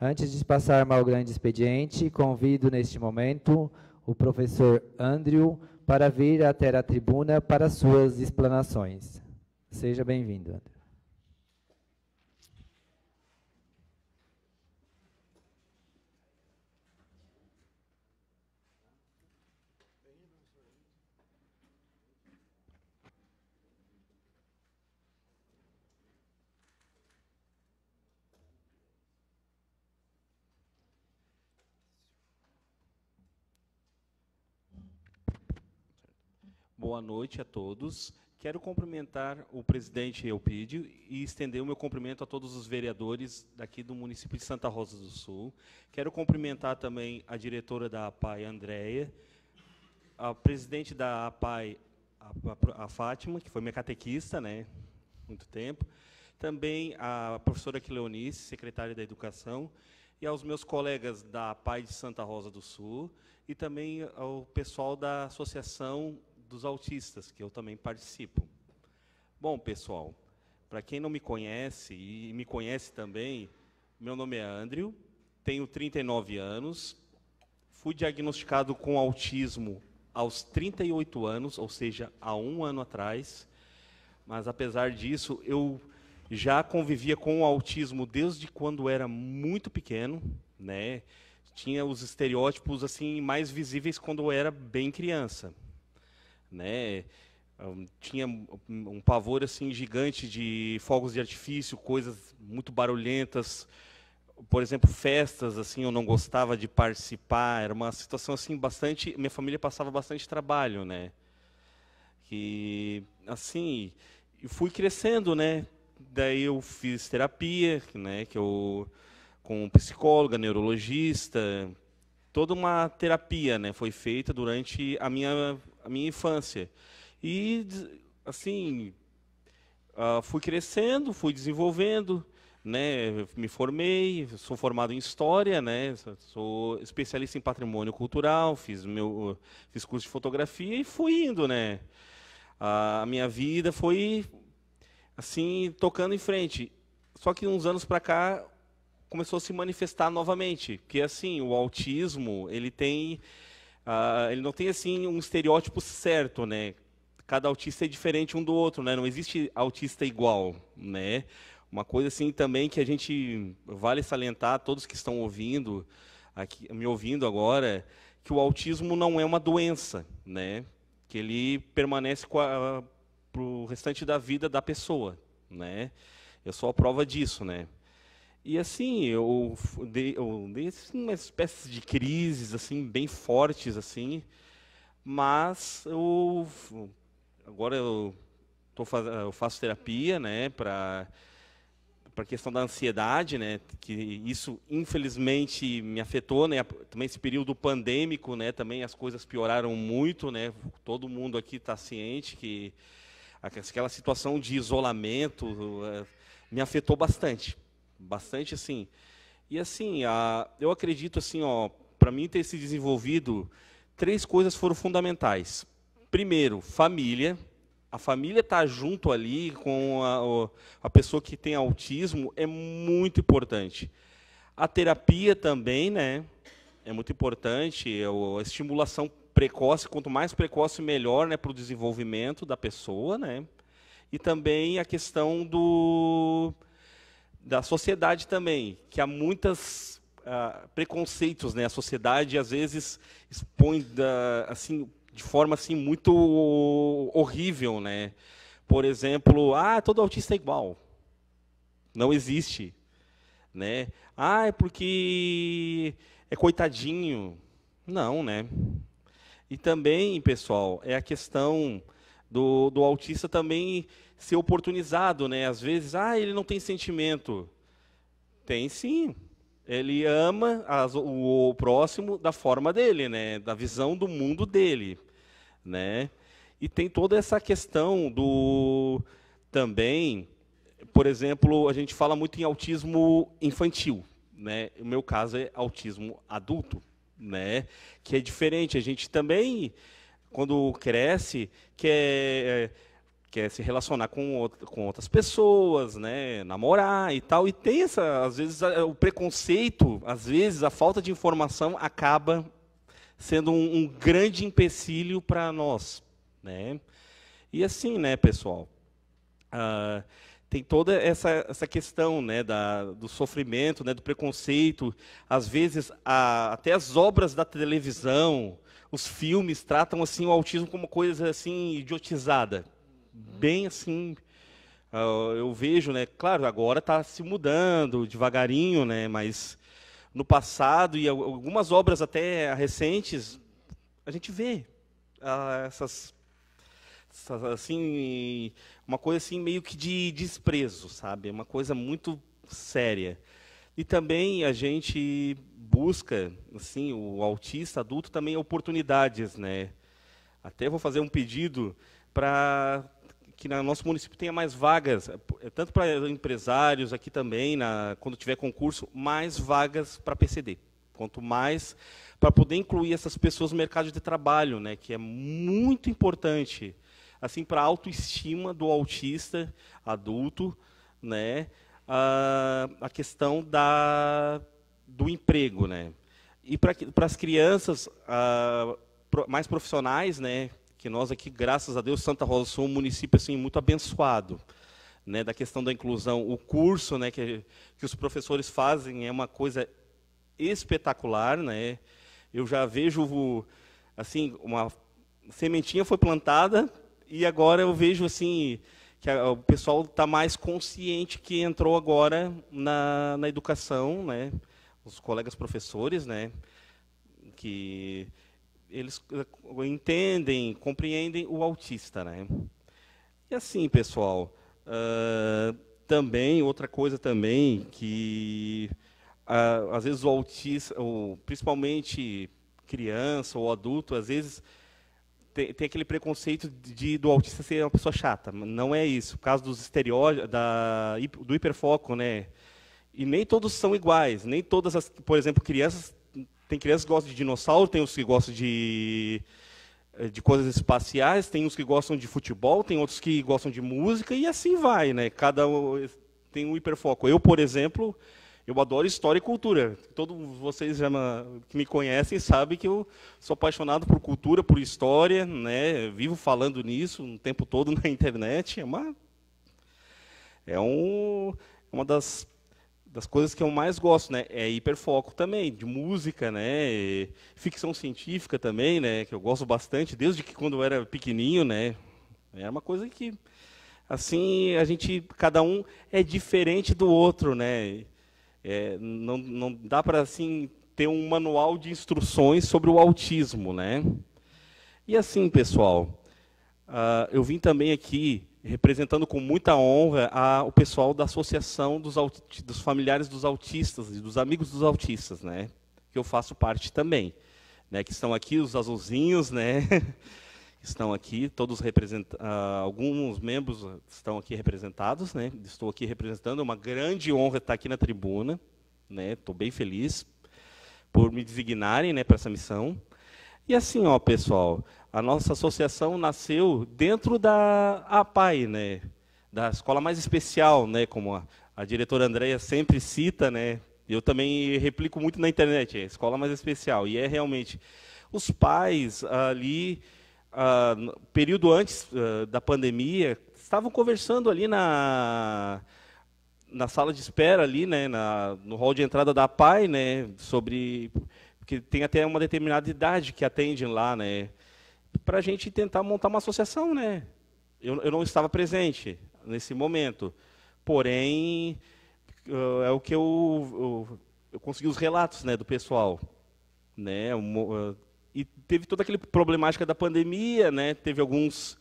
Antes de passar ao grande expediente, convido neste momento o professor Andrew para vir até a tribuna para suas explanações. Seja bem-vindo, Andrew. boa noite a todos. Quero cumprimentar o presidente Elpidio e estender o meu cumprimento a todos os vereadores daqui do município de Santa Rosa do Sul. Quero cumprimentar também a diretora da APAI, Andréia, a presidente da APAI, a, a Fátima, que foi minha catequista, né, muito tempo. Também a professora Cleonice, secretária da Educação, e aos meus colegas da APAI de Santa Rosa do Sul e também ao pessoal da Associação dos autistas, que eu também participo. Bom, pessoal, para quem não me conhece e me conhece também, meu nome é Andrew, tenho 39 anos, fui diagnosticado com autismo aos 38 anos, ou seja, há um ano atrás, mas apesar disso, eu já convivia com o autismo desde quando era muito pequeno, né? Tinha os estereótipos assim mais visíveis quando eu era bem criança né? tinha um pavor assim gigante de fogos de artifício, coisas muito barulhentas, por exemplo, festas assim, eu não gostava de participar, era uma situação assim bastante, minha família passava bastante trabalho, né? Que assim, fui crescendo, né? Daí eu fiz terapia, né, que eu com psicóloga, neurologista, toda uma terapia, né, foi feita durante a minha a minha infância. E, assim, uh, fui crescendo, fui desenvolvendo, né? Me formei, sou formado em História, né? Sou especialista em patrimônio cultural, fiz, meu, fiz curso de fotografia e fui indo, né? A minha vida foi, assim, tocando em frente. Só que uns anos para cá começou a se manifestar novamente, porque assim, o autismo, ele tem ah, ele não tem assim um estereótipo certo, né? Cada autista é diferente um do outro, né? Não existe autista igual, né? Uma coisa assim também que a gente vale salientar todos que estão ouvindo aqui, me ouvindo agora, que o autismo não é uma doença, né? Que ele permanece para o restante da vida da pessoa, né? Eu sou a prova disso, né? E assim, eu dei, eu dei assim, uma espécie de crises assim bem fortes assim, mas eu agora eu tô eu faço terapia, né, para para questão da ansiedade, né, que isso infelizmente me afetou, né, também esse período pandêmico, né, também as coisas pioraram muito, né, todo mundo aqui está ciente que aquela situação de isolamento eh, me afetou bastante. Bastante assim. E assim, a, eu acredito assim, ó, para mim ter se desenvolvido, três coisas foram fundamentais. Primeiro, família. A família estar tá junto ali com a, a pessoa que tem autismo é muito importante. A terapia também, né? É muito importante. É a estimulação precoce, quanto mais precoce, melhor né, para o desenvolvimento da pessoa, né? E também a questão do, da sociedade também, que há muitos uh, ah, preconceitos, né? A sociedade às vezes expõe da, assim de forma assim muito horrível, né? Por exemplo, ah, todo autista é igual. Não existe, né? Ah, é porque é coitadinho. Não, né? E também, pessoal, é a questão do, do autista também ser oportunizado, né? Às vezes, ah, ele não tem sentimento. Tem sim. Ele ama as, o, o, próximo da forma dele, né? Da visão do mundo dele, né? E tem toda essa questão do também, por exemplo, a gente fala muito em autismo infantil, né? O meu caso é autismo adulto, né? Que é diferente. A gente também quando cresce, quer, é, quer se relacionar com, outra, com outras pessoas, né? namorar e tal. E tem essa, às vezes, o preconceito, às vezes, a falta de informação acaba sendo um, um grande empecilho para nós. Né? E assim, né, pessoal? Ah, tem toda essa, essa questão né, da, do sofrimento, né, do preconceito. Às vezes, a, até as obras da televisão, os filmes tratam assim o autismo como coisa assim idiotizada, bem assim. Uh, eu vejo, né? Claro, agora está se mudando devagarinho, né? Mas no passado e algumas obras até recentes a gente vê uh, essas, essas, assim uma coisa assim meio que de desprezo, sabe? É uma coisa muito séria. E também a gente busca, assim, o autista adulto também oportunidades, né? Até vou fazer um pedido para que no nosso município tenha mais vagas, eh, tanto para empresários aqui também, na, quando tiver concurso, mais vagas para PCD. Quanto mais para poder incluir essas pessoas no mercado de trabalho, né, que é muito importante, assim para a autoestima do autista adulto, né, a, ah, a questão da do emprego, né? E para as crianças ah, mais profissionais, né? Que nós aqui, graças a Deus, Santa Rosa somos é um município assim muito abençoado, né? Da questão da inclusão, o curso, né? Que, que os professores fazem é uma coisa espetacular, né? Eu já vejo assim uma sementinha foi plantada e agora eu vejo assim que o pessoal está mais consciente que entrou agora na, na educação, né? os colegas professores, né, que eles eh, entendem, compreendem o autista, né? E assim, pessoal, uh, também outra coisa também que uh, às vezes o autista, o principalmente criança ou adulto, às vezes tem, tem aquele preconceito de, de, do autista ser uma pessoa chata. Não é isso. O caso dos estereótipos, do hiperfoco, né? E nem todos são iguais, nem todas as, por exemplo, crianças, tem crianças que gostam de dinossauro, tem os que gostam de eh, de coisas espaciais, tem uns que gostam de futebol, tem outros que gostam de música e assim vai, né? Cada tem um hiperfoco. Eu, por exemplo, eu adoro história e cultura. Todos vocês que me conhecem sabem que eu sou apaixonado por cultura, por história, né? vivo falando nisso o tempo todo na internet. É uma é um, é uma das das coisas que eu mais gosto, né? É hiperfoco também, de música, né? E ficção científica também, né? Que eu gosto bastante, desde que quando eu era pequenininho, né? é uma coisa que, assim, a gente, cada um é diferente do outro, né? É, não, não dá para, assim, ter um manual de instruções sobre o autismo, né? E assim, pessoal, uh, eu vim também aqui representando com muita honra a, o pessoal da Associação dos, dos Familiares dos Autistas e dos Amigos dos Autistas, né? que eu faço parte também. Né? Que estão aqui os azulzinhos, né? estão aqui, todos representam, uh, ah, alguns membros estão aqui representados, né? Estou aqui representando, é uma grande honra estar aqui na tribuna, né? Estou bem feliz por me designarem, né, para essa missão. E assim, ó, pessoal, a nossa associação nasceu dentro da APAI, né? Da escola mais especial, né, como a, a diretora Andreia sempre cita, né? Eu também replico muito na internet, é escola mais especial. E é realmente os pais ali, ah, período antes ah, da pandemia, estavam conversando ali na, na sala de espera ali, né, na, no hall de entrada da APAI, né, sobre porque tem até uma determinada idade que atendem lá, né? Para a gente tentar montar uma associação, né? Eu, eu não estava presente nesse momento, porém é o que eu, eu, eu consegui os relatos, né, do pessoal, né? E teve toda aquela problemática da pandemia, né? Teve alguns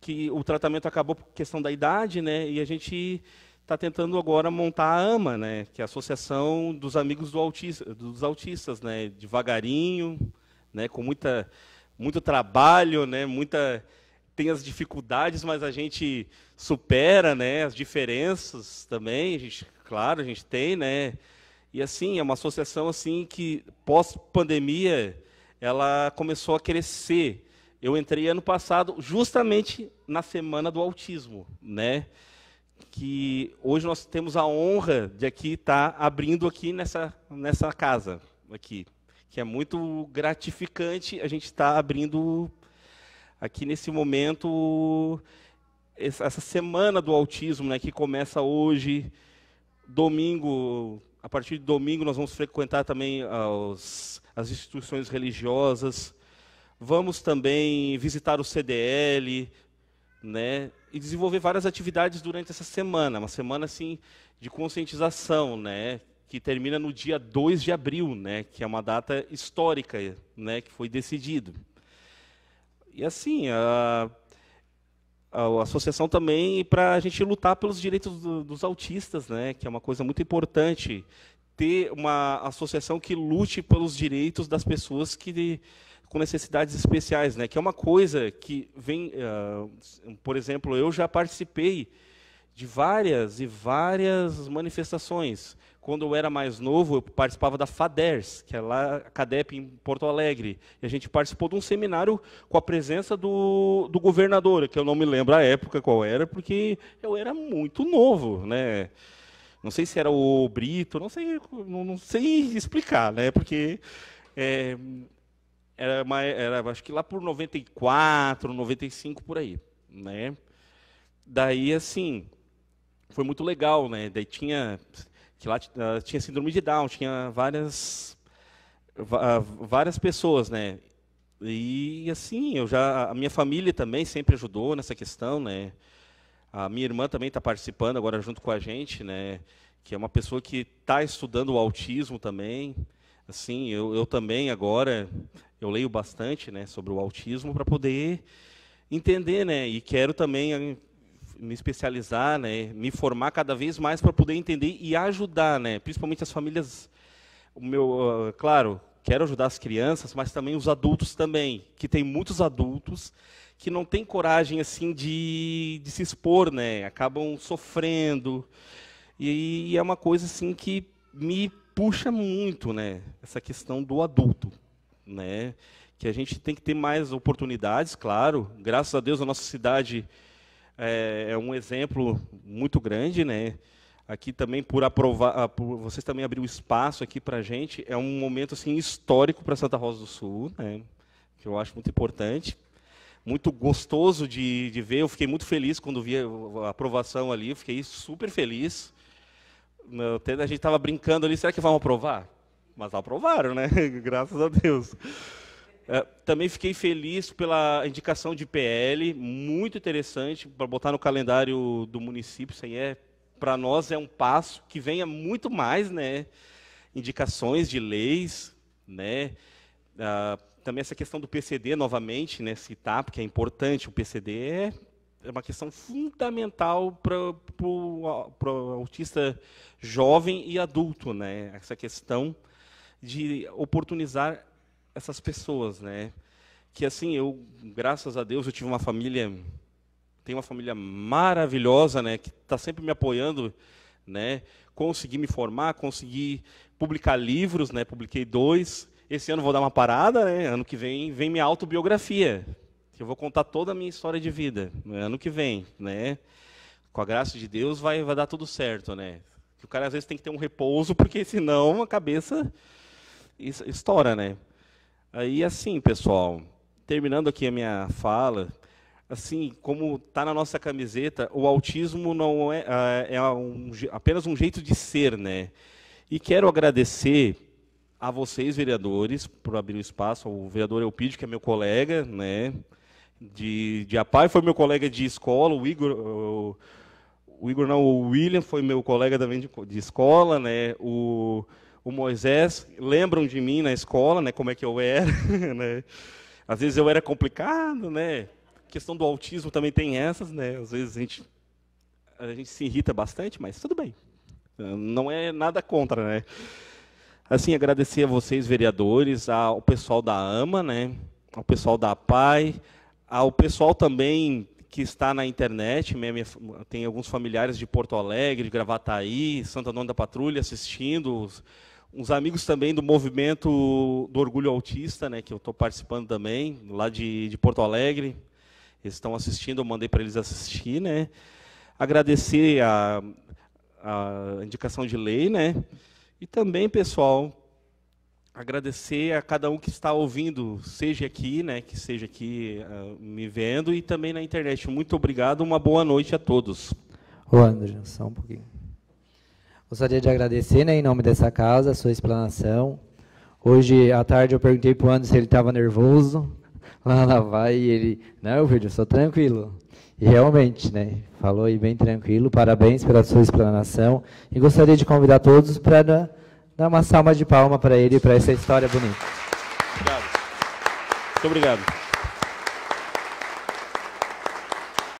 que o tratamento acabou por questão da idade, né? E a gente está tentando agora montar a AMA, né, que é a Associação dos Amigos do Autista, dos Autistas, né, devagarinho, né, com muita, muito trabalho, né, muita tem as dificuldades, mas a gente supera, né, as diferenças também, a gente, claro, a gente tem, né, e assim é uma associação assim que pós pandemia ela começou a crescer. Eu entrei ano passado justamente na semana do autismo, né? que hoje nós temos a honra de aqui estar abrindo aqui nessa, nessa casa aqui, que é muito gratificante a gente estar abrindo aqui nesse momento essa semana do autismo, né, que começa hoje, domingo, a partir de domingo nós vamos frequentar também as, as instituições religiosas, vamos também visitar o CDL, né, e desenvolver várias atividades durante essa semana, uma semana assim de conscientização, né, que termina no dia 2 de abril, né, que é uma data histórica, né, que foi decidido. E assim, a, a associação também para a gente lutar pelos direitos do, dos autistas, né, que é uma coisa muito importante ter uma associação que lute pelos direitos das pessoas que com necessidades especiais, né? Que é uma coisa que vem, uh, por exemplo, eu já participei de várias e várias manifestações. Quando eu era mais novo, eu participava da FADERS, que é lá a CADEP em Porto Alegre. E a gente participou de um seminário com a presença do, do governador, que eu não me lembro a época qual era, porque eu era muito novo, né? Não sei se era o Brito, não sei, não, não sei explicar, né? Porque é, era, uma, era, acho que lá por 94, 95 por aí, né? Daí, assim, foi muito legal, né? Daí tinha, que lá ah, tinha síndrome de Down, tinha várias, ah, várias pessoas, né? E assim, eu já a minha família também sempre ajudou nessa questão, né? A minha irmã também está participando agora junto com a gente, né? Que é uma pessoa que está estudando o autismo também. Assim, eu, eu também agora eu leio bastante, né, sobre o autismo para poder entender, né? E quero também ah, me especializar, né, me formar cada vez mais para poder entender e ajudar, né, principalmente as famílias. O meu, ah, claro, quero ajudar as crianças, mas também os adultos também, que tem muitos adultos que não têm coragem assim de, de se expor, né? Acabam sofrendo. E, e é uma coisa assim que me puxa muito, né? Essa questão do adulto, né? Que a gente tem que ter mais oportunidades, claro. Graças a Deus a nossa cidade é, é um exemplo muito grande, né? Aqui também por aprovar, ah, por, vocês também abriram espaço aqui para a gente. É um momento assim histórico para Santa Rosa do Sul, né? Que eu acho muito importante muito gostoso de, de ver. Eu fiquei muito feliz quando vi a aprovação ali, fiquei super feliz. Até a gente estava brincando ali, será que vão aprovar? Mas aprovaram, né? Graças a Deus. É, também fiquei feliz pela indicação de PL, muito interessante, para botar no calendário do município. sem é, para nós é um passo que venha muito mais, né? Indicações de leis, né? Ah, também essa questão do PCD, novamente, né, citar, porque é importante, o PCD é, é uma questão fundamental para o autista jovem e adulto, né? Essa questão de oportunizar essas pessoas, né? Que assim, eu, graças a Deus, eu tive uma família, tenho uma família maravilhosa, né? Que está sempre me apoiando, né? Consegui me formar, consegui publicar livros, né? Publiquei dois, esse ano vou dar uma parada, né? Ano que vem vem minha autobiografia, que eu vou contar toda a minha história de vida. Ano que vem, né? Com a graça de Deus vai, vai dar tudo certo, né? Que o cara às vezes tem que ter um repouso, porque senão a cabeça estoura, né? Aí assim, pessoal, terminando aqui a minha fala, assim, como está na nossa camiseta, o autismo não é, é, é um, apenas um jeito de ser, né? E quero agradecer a vocês, vereadores, por abrir o espaço, ao vereador Elpidio, que é meu colega, né? De, de APAI foi meu colega de escola, o Igor. O, o Igor não, o William foi meu colega também de, de escola, né? O, o Moisés lembram de mim na escola, né? Como é que eu era, né? Às vezes eu era complicado, né? A questão do autismo também tem essas, né? Às vezes a gente a gente se irrita bastante, mas tudo bem. Não é nada contra, né? Assim, agradecer a vocês, vereadores, ao pessoal da AMA, né? ao pessoal da PAI, ao pessoal também que está na internet, minha, minha, tem alguns familiares de Porto Alegre, de Gravataí, Santo Antônio da Patrulha assistindo, os, uns amigos também do movimento do Orgulho Autista, né, que eu estou participando também, lá de, de Porto Alegre, eles estão assistindo, eu mandei para eles assistir, né, agradecer a, a indicação de lei, né, e também, pessoal, agradecer a cada um que está ouvindo, seja aqui, né, que seja aqui uh, me vendo e também na internet. Muito obrigado, uma boa noite a todos. Ô Anderson, só um pouquinho. Gostaria de agradecer, né, em nome dessa casa, a sua explanação. Hoje à tarde eu perguntei para o Anderson se ele estava nervoso lá na vai e ele, não, filho, eu sou tranquilo. E realmente, né? Falou aí bem tranquilo. Parabéns pela sua explanação. E gostaria de convidar todos para dar uma salva de palma para ele e para essa história bonita. Obrigado. Muito obrigado.